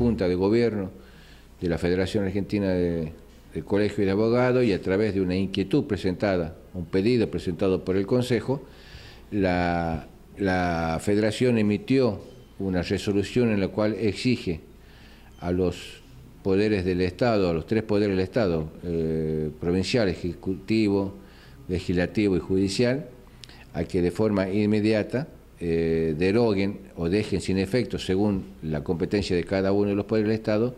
Junta de Gobierno de la Federación Argentina de, del Colegio de Abogados y a través de una inquietud presentada, un pedido presentado por el Consejo, la, Federación emitió una resolución en la cual exige a los poderes del Estado, a los tres poderes del Estado, eh, provincial, ejecutivo, legislativo y judicial, a que de forma inmediata eh, deroguen o dejen sin efecto, según la competencia de cada uno de los poderes del Estado,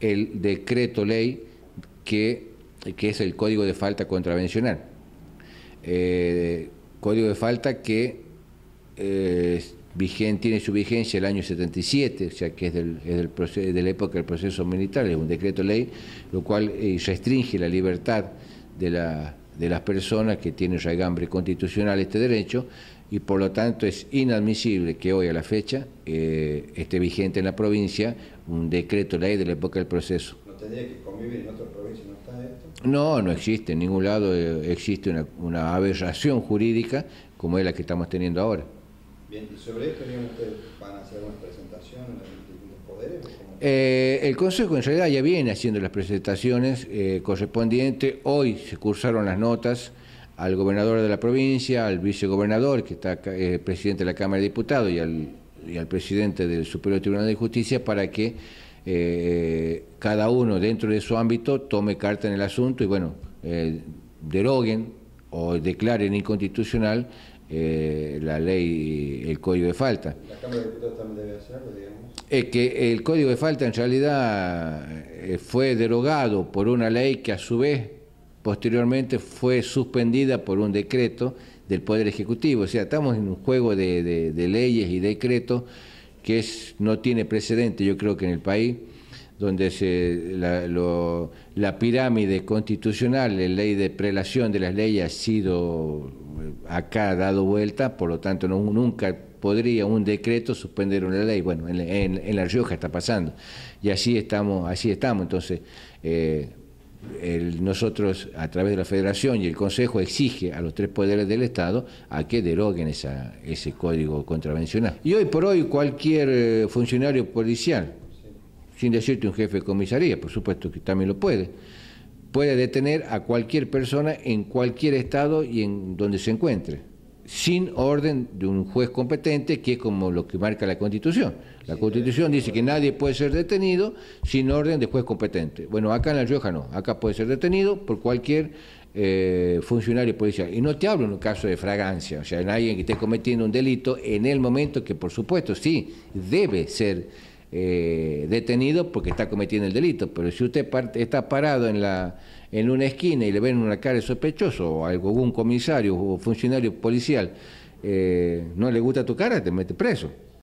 el decreto ley que, es el código de falta contravencional. Eh, código de falta que eh, vigente, tiene su vigencia el año 77, o sea que es, de la época del proceso militar, es un decreto ley, lo cual restringe la libertad de la de las personas que tienen raigambre constitucional este derecho y por lo tanto es inadmisible que hoy a la fecha eh, esté vigente en la provincia un decreto ley de la época del proceso. ¿No tendría que convivir en otra provincia? ¿No está esto? No, no existe. En ningún lado eh, existe una, aberración jurídica como es la que estamos teniendo ahora. Bien, y sobre esto, ¿ustedes van a hacer una presentación en eh, el Consejo en realidad ya viene haciendo las presentaciones eh, correspondientes. Hoy se cursaron las notas al gobernador de la provincia, al vicegobernador, que está eh, presidente de la Cámara de Diputados, y al, presidente del Superior Tribunal de Justicia para que cada uno dentro de su ámbito tome carta en el asunto y bueno, deroguen o declaren inconstitucional la ley, el código de falta. ¿La Cámara de Diputados también debe es eh, que el código de falta en realidad eh, fue derogado por una ley que a su vez posteriormente fue suspendida por un decreto del Poder Ejecutivo. O sea, estamos en un juego de, leyes y decretos que no tiene precedente, yo creo que en el país, donde se, la, la pirámide constitucional, la ley de prelación de las leyes ha sido acá ha dado vuelta, por lo tanto no, nunca podría un decreto suspender una ley. Bueno, en, La Rioja está pasando. Y así estamos, así estamos. Entonces, eh, nosotros, a través de la Federación y el Consejo, exige a los tres poderes del Estado a que deroguen ese código contravencional. Y hoy por hoy cualquier eh, funcionario policial, sin decirte un jefe de comisaría, por supuesto que también lo puede, puede detener a cualquier persona en cualquier estado y en donde se encuentre, sin orden de un juez competente, que es como lo que marca la Constitución. La Constitución dice que nadie puede ser detenido sin orden de juez competente. Bueno, acá en La Rioja no, acá puede ser detenido por cualquier eh, funcionario policial. Y no te hablo en un caso de fragancia, o sea, en alguien que esté cometiendo un delito en el momento que, por supuesto, sí, debe ser eh, detenido porque está cometiendo el delito. Pero si usted está parado en, la, en una esquina y le ven una cara de sospechoso o algún comisario o funcionario policial, eh, no le gusta tu cara, te mete preso.